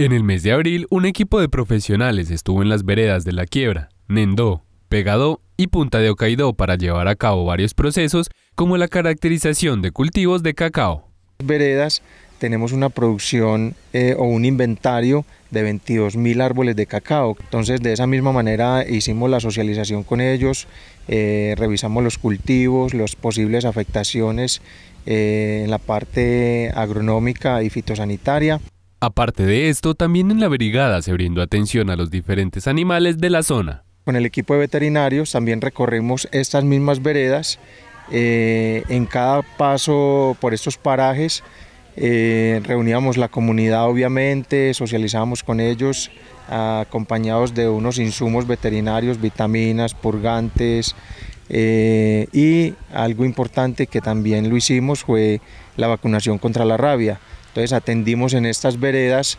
En el mes de abril, un equipo de profesionales estuvo en las veredas de La Quiebra, Nendó, Pegado y Punta de Ocaidó para llevar a cabo varios procesos como la caracterización de cultivos de cacao. Veredas tenemos una producción eh, o un inventario de 22.000 árboles de cacao. Entonces, de esa misma manera hicimos la socialización con ellos, eh, revisamos los cultivos, las posibles afectaciones eh, en la parte agronómica y fitosanitaria. Aparte de esto, también en la brigada se brindó atención a los diferentes animales de la zona. Con el equipo de veterinarios también recorrimos estas mismas veredas. Eh, en cada paso por estos parajes eh, reuníamos la comunidad obviamente, socializábamos con ellos acompañados de unos insumos veterinarios, vitaminas, purgantes eh, y algo importante que también lo hicimos fue la vacunación contra la rabia. Entonces atendimos en estas veredas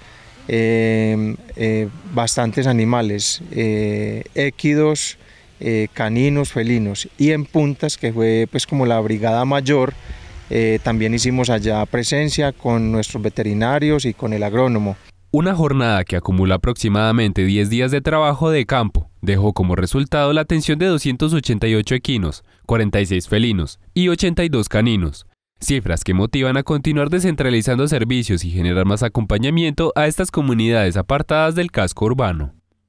eh, eh, bastantes animales, eh, équidos, eh, caninos, felinos. Y en Puntas, que fue pues como la brigada mayor, también hicimos allá presencia con nuestros veterinarios y con el agrónomo. Una jornada que acumula aproximadamente 10 días de trabajo de campo dejó como resultado la atención de 288 equinos, 46 felinos y 82 caninos, Cifras que motivan a continuar descentralizando servicios y generar más acompañamiento a estas comunidades apartadas del casco urbano.